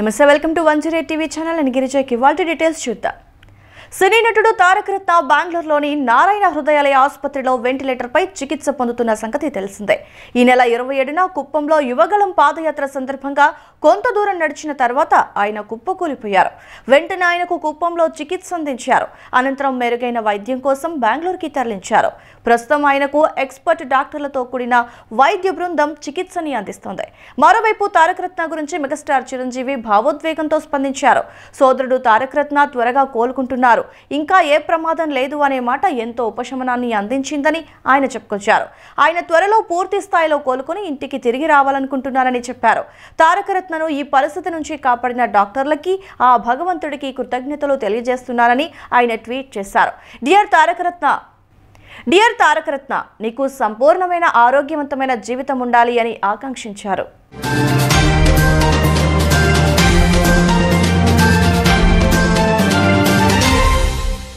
నమస్తే welcome to one zero TV channel అని గిరిజాకి వాళ్ళ డీటెయిల్స్ చూద్దాం సినీ నటుడు తారక రత్న బెంగళూరులోని నారాయణ హృదయాలయ ఆసుపత్రిలో వెంటిలేటర్పై చికిత్స పొందుతున్న సంగతి తెలిసిందే ఈ నెల ఇరవై ఏడున కుప్పంలో యువగలం పాదయాత్ర సందర్భంగా కొంత దూరం నడిచిన తర్వాత ఆయన కుప్పకూలిపోయారు వెంటనే ఆయనకు కుప్పంలో చికిత్స అందించారు అనంతరం మెరుగైన వైద్యం కోసం బెంగళూరుకి తరలించారు ప్రస్తుతం ఆయనకు ఎక్స్పర్ట్ డాక్టర్లతో కూడిన వైద్య బృందం చికిత్సని అందిస్తోంది మరోవైపు తారక రత్న గురించి మెగాస్టార్ చిరంజీవి భావోద్వేగంతో స్పందించారు సోదరుడు తారక రత్న త్వరగా కోలుకుంటున్నారు చెప్పుకొచ్చారు ఇంకా ఏ ప్రమాదం లేదు అనే మాట ఎంతో ఉపశమనాన్ని అందించిందని ఆయన చెప్పుకొచ్చారు ఆయన త్వరలో పూర్తి స్థాయిలో కోలుకుని ఇంటికి తిరిగి రావాలనుకుంటున్నారని చెప్పారు తారకరత్నను ఈ పరిస్థితి నుంచి కాపాడిన డాక్టర్లకి ఆ భగవంతుడికి కృతజ్ఞతలు తెలియజేస్తున్నారని ఆయన ట్వీట్ చేశారు డియర్ తారకరత్న డియర్ తారకరత్న నీకు సంపూర్ణమైన ఆరోగ్యవంతమైన జీవితం ఉండాలి అని ఆకాంక్షించారు